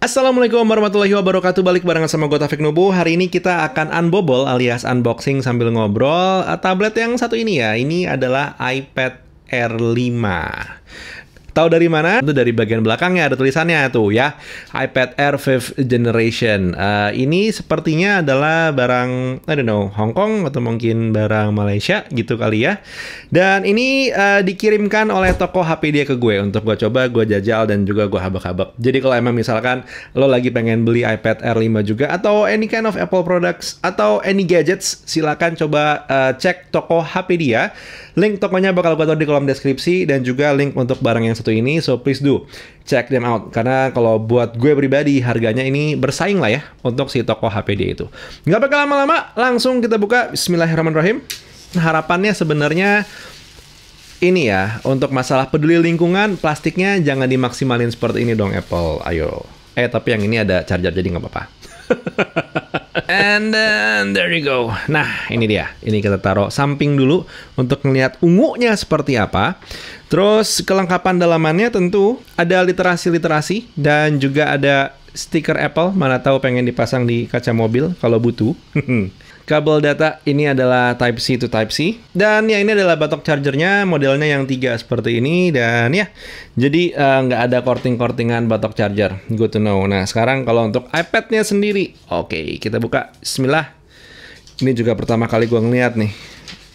Assalamualaikum warahmatullahi wabarakatuh Balik barengan sama gue Taufik Nubu Hari ini kita akan unbobol alias unboxing sambil ngobrol eh, Tablet yang satu ini ya Ini adalah iPad Air 5 Tahu dari mana? Itu dari bagian belakangnya ada tulisannya tuh ya. iPad Air 5th generation. Uh, ini sepertinya adalah barang I don't know, Hong Kong atau mungkin barang Malaysia gitu kali ya. Dan ini uh, dikirimkan oleh toko HP dia ke gue untuk gue coba, gue jajal dan juga gue habak-habak. Jadi kalau emang misalkan lo lagi pengen beli iPad Air 5 juga atau any kind of Apple products atau any gadgets, silakan coba uh, cek toko HP dia. Link tokonya bakal gue taruh di kolom deskripsi dan juga link untuk barang yang satu ini so please do check them out karena kalau buat gue pribadi harganya ini bersaing lah ya untuk si toko HPD itu nggak bakal lama-lama langsung kita buka Bismillahirrahmanirrahim harapannya sebenarnya ini ya untuk masalah peduli lingkungan plastiknya jangan dimaksimalin seperti ini dong Apple ayo eh tapi yang ini ada charger jadi nggak apa-apa And then there you go. Nah, ini dia. Ini kita taruh samping dulu untuk melihat ungunya seperti apa. Terus kelengkapan dalamannya tentu ada literasi-literasi dan juga ada stiker Apple, mana tahu pengen dipasang di kaca mobil kalau butuh. Kabel data ini adalah Type-C to Type-C. Dan ya ini adalah batok chargernya, modelnya yang tiga seperti ini. Dan ya, jadi uh, nggak ada korting-kortingan batok charger. Good to know. Nah, sekarang kalau untuk iPad-nya sendiri. Oke, okay, kita buka. Bismillah. Ini juga pertama kali gue ngeliat nih.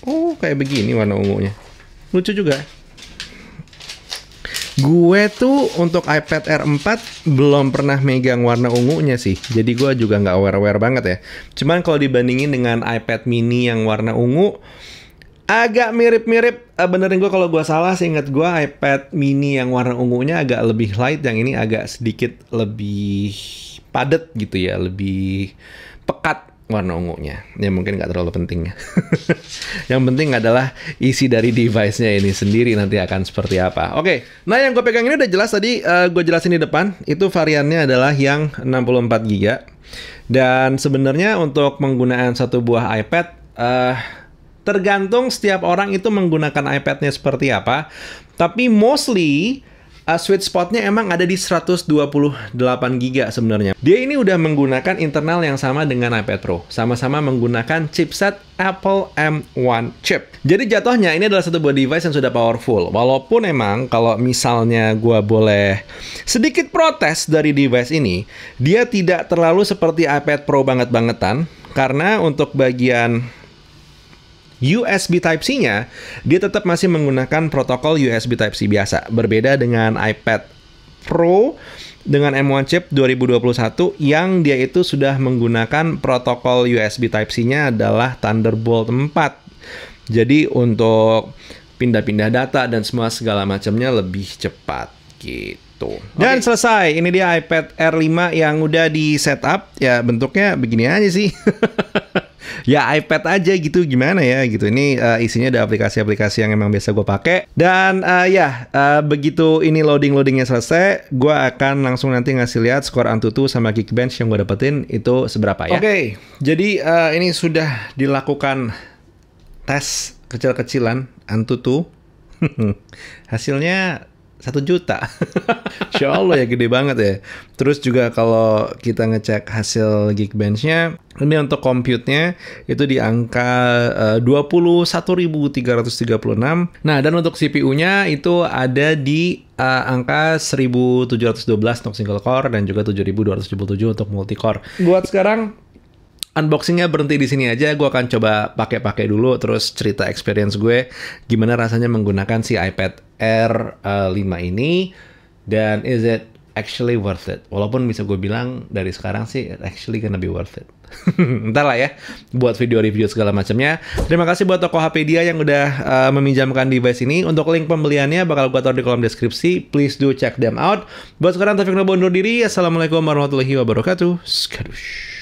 Oh, kayak begini warna ungunya. Lucu juga. Gue tuh untuk iPad Air 4 belum pernah megang warna ungunya sih. Jadi gue juga nggak aware-aware banget ya. Cuman kalau dibandingin dengan iPad mini yang warna ungu, agak mirip-mirip. Eh, benerin gue kalau gue salah, sih inget gue iPad mini yang warna ungunya agak lebih light, yang ini agak sedikit lebih padat gitu ya, lebih pekat warna ungunya. Ya mungkin nggak terlalu penting yang penting adalah isi dari device-nya ini sendiri nanti akan seperti apa. Oke, okay. nah yang gue pegang ini udah jelas tadi uh, gue jelasin di depan. Itu variannya adalah yang 64 GB. Dan sebenarnya untuk penggunaan satu buah iPad uh, tergantung setiap orang itu menggunakan iPad-nya seperti apa. Tapi mostly uh, sweet spotnya emang ada di 128 GB sebenarnya. Dia ini udah menggunakan internal yang sama dengan iPad Pro. Sama-sama menggunakan chipset Apple M1 chip. Jadi jatuhnya ini adalah satu buah device yang sudah powerful. Walaupun emang kalau misalnya gua boleh sedikit protes dari device ini, dia tidak terlalu seperti iPad Pro banget-bangetan karena untuk bagian USB Type-C-nya, dia tetap masih menggunakan protokol USB Type-C biasa, berbeda dengan iPad Pro dengan M1 chip 2021 yang dia itu sudah menggunakan protokol USB Type-C-nya adalah Thunderbolt 4. Jadi untuk pindah-pindah data dan semua segala macamnya lebih cepat gitu. Dan okay. selesai, ini dia iPad R5 yang udah di setup ya bentuknya begini aja sih. ya iPad aja gitu gimana ya gitu. Ini uh, isinya ada aplikasi-aplikasi yang emang biasa gue pakai dan uh, ya uh, begitu ini loading-loadingnya selesai, gue akan langsung nanti ngasih lihat skor Antutu sama Geekbench yang gue dapetin itu seberapa ya. Oke, okay, jadi uh, ini sudah dilakukan tes kecil-kecilan Antutu. Hasilnya satu juta. Insya Allah ya gede banget ya. Terus juga kalau kita ngecek hasil Geekbench-nya, ini untuk compute-nya itu di angka eh, uh, 21.336. Nah, dan untuk CPU-nya itu ada di uh, angka 1712 untuk single core dan juga 7277 untuk multi core. Buat sekarang unboxingnya berhenti di sini aja. Gue akan coba pakai-pakai dulu, terus cerita experience gue gimana rasanya menggunakan si iPad Air uh, eh, 5 ini dan is it actually worth it. Walaupun bisa gue bilang dari sekarang sih it actually gonna be worth it. Ntar lah ya buat video review segala macamnya. Terima kasih buat toko HP dia yang udah uh, meminjamkan device ini. Untuk link pembeliannya bakal gue taruh di kolom deskripsi. Please do check them out. Buat sekarang Taufik Nobo undur diri. Assalamualaikum warahmatullahi wabarakatuh. Skadush.